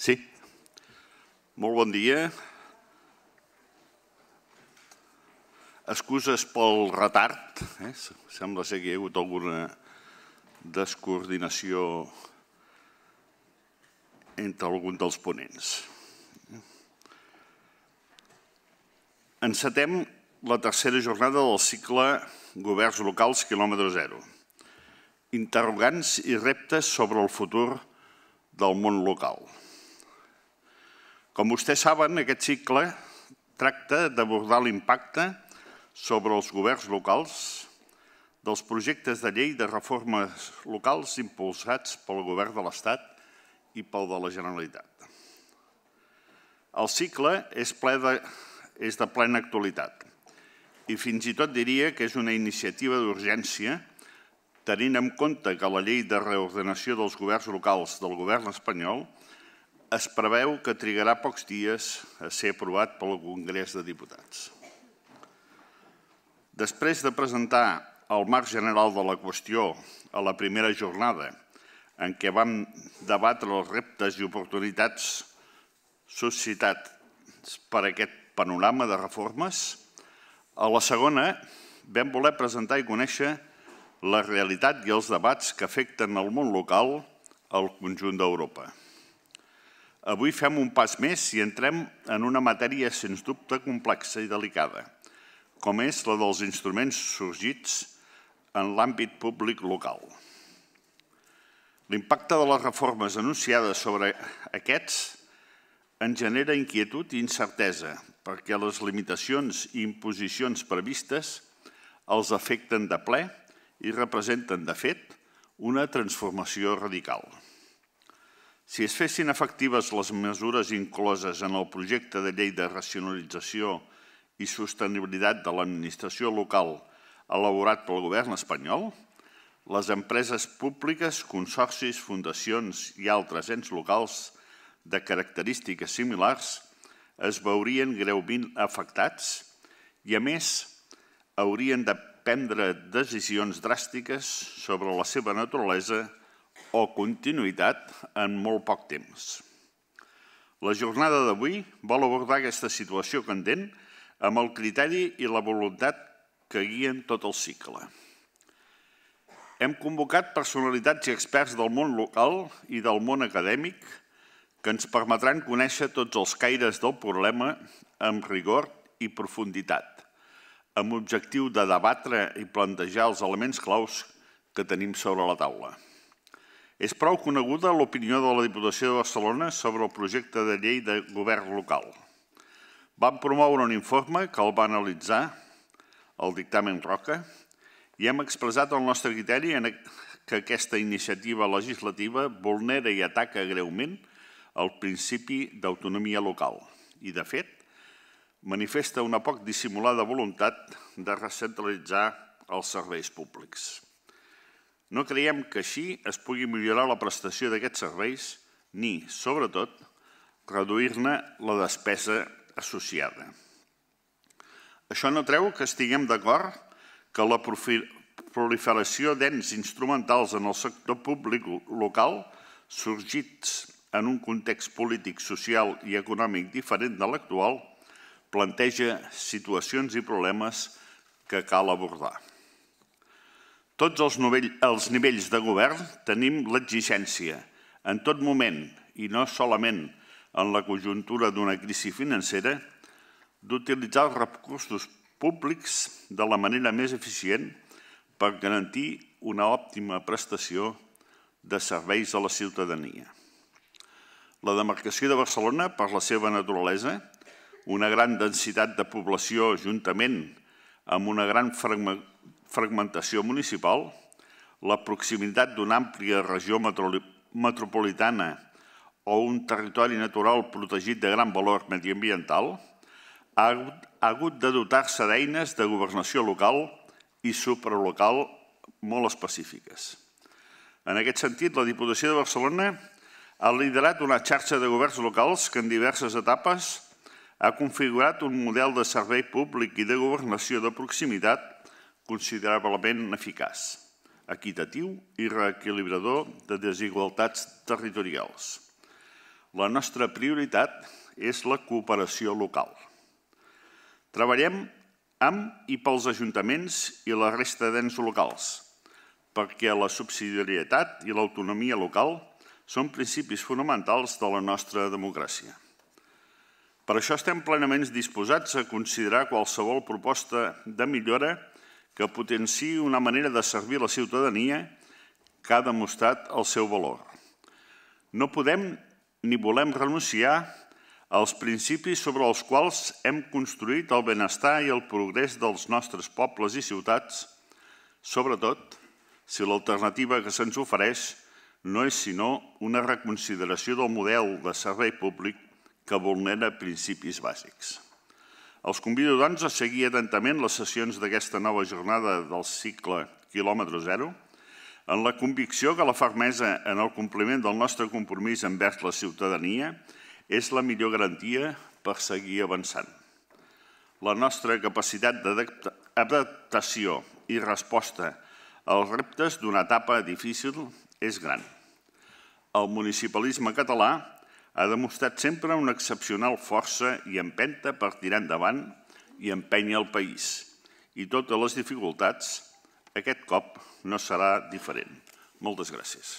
Sí. Molt bon dia. Excuses pel retard. Eh? Sembla ser que hi ha hagut alguna descoordinació entre algun dels ponents. Encetem la tercera jornada del cicle Governs locals, quilòmetre zero. Interrogants i reptes sobre el futur del món local. Com vostès saben, aquest cicle tracta d'abordar l'impacte sobre els governs locals dels projectes de llei de reformes locals impulsats pel govern de l'Estat i pel de la Generalitat. El cicle és, ple de, és de plena actualitat i fins i tot diria que és una iniciativa d'urgència tenint en compte que la llei de reordenació dels governs locals del govern espanyol es preveu que trigarà pocs dies a ser aprovat pel Congrés de Diputats. Després de presentar el marc general de la qüestió a la primera jornada, en què vam debatre els reptes i oportunitats suscitats per aquest panorama de reformes, a la segona vam voler presentar i conèixer la realitat i els debats que afecten el món local al conjunt d'Europa. Avui fem un pas més i entrem en una matèria sens dubte complexa i delicada, com és la dels instruments sorgits en l'àmbit públic local. L'impacte de les reformes anunciades sobre aquests en genera inquietud i incertesa, perquè les limitacions i imposicions previstes els afecten de ple i representen, de fet, una transformació radical. Si es fessin efectives les mesures incloses en el projecte de llei de racionalització i sostenibilitat de l'administració local elaborat pel govern espanyol, les empreses públiques, consorcis, fundacions i altres ens locals de característiques similars es veurien greument afectats i, a més, haurien de prendre decisions dràstiques sobre la seva naturalesa i o continuïtat en molt poc temps. La jornada d'avui vol abordar aquesta situació candent amb el criteri i la voluntat que guien tot el cicle. Hem convocat personalitats i experts del món local i del món acadèmic que ens permetran conèixer tots els caires del problema amb rigor i profunditat, amb l'objectiu de debatre i plantejar els elements claus que tenim sobre la taula. És prou coneguda l'opinió de la Diputació de Barcelona sobre el projecte de llei de govern local. Vam promoure un informe que el va analitzar, el dictamen Roca, i hem expressat el nostre criteri en que aquesta iniciativa legislativa vulnera i ataca greument el principi d'autonomia local i, de fet, manifesta una poc dissimulada voluntat de recentralitzar els serveis públics. No creiem que així es pugui millorar la prestació d'aquests serveis ni, sobretot, reduir-ne la despesa associada. Això no treu que estiguem d'acord que la proliferació d'ens instrumentals en el sector públic local, sorgits en un context polític, social i econòmic diferent de l'actual, planteja situacions i problemes que cal abordar. Tots els, novell, els nivells de govern tenim l'exigència, en tot moment, i no solament en la conjuntura d'una crisi financera, d'utilitzar els recursos públics de la manera més eficient per garantir una òptima prestació de serveis a la ciutadania. La demarcació de Barcelona, per la seva naturalesa, una gran densitat de població juntament amb una gran fragmentació fragmentació municipal, la proximitat d'una àmplia regió metropolitana o un territori natural protegit de gran valor mediambiental, ha hagut de dotar-se d'eines de governació local i supralocal molt específiques. En aquest sentit, la Diputació de Barcelona ha liderat una xarxa de governs locals que en diverses etapes ha configurat un model de servei públic i de governació de proximitat considerablement eficaç, equitatiu i reequilibrador de desigualtats territorials. La nostra prioritat és la cooperació local. Treballem amb i pels ajuntaments i la resta d'ens locals, perquè la subsidiarietat i l'autonomia local són principis fonamentals de la nostra democràcia. Per això estem plenament disposats a considerar qualsevol proposta de millora que que potenciï una manera de servir la ciutadania que ha demostrat el seu valor. No podem ni volem renunciar als principis sobre els quals hem construït el benestar i el progrés dels nostres pobles i ciutats, sobretot si l'alternativa que se'ns ofereix no és sinó una reconsideració del model de servei públic que vulnera principis bàsics. Els convido, doncs, a seguir atentament les sessions d'aquesta nova jornada del cicle Kilòmetre Zero, en la convicció que la fermesa en el compliment del nostre compromís envers la ciutadania és la millor garantia per seguir avançant. La nostra capacitat d'adaptació i resposta als reptes d'una etapa difícil és gran. El municipalisme català ha demostrat sempre una excepcional força i empenta per tirar endavant i empènyer el país. I totes les dificultats, aquest cop no serà diferent. Moltes gràcies.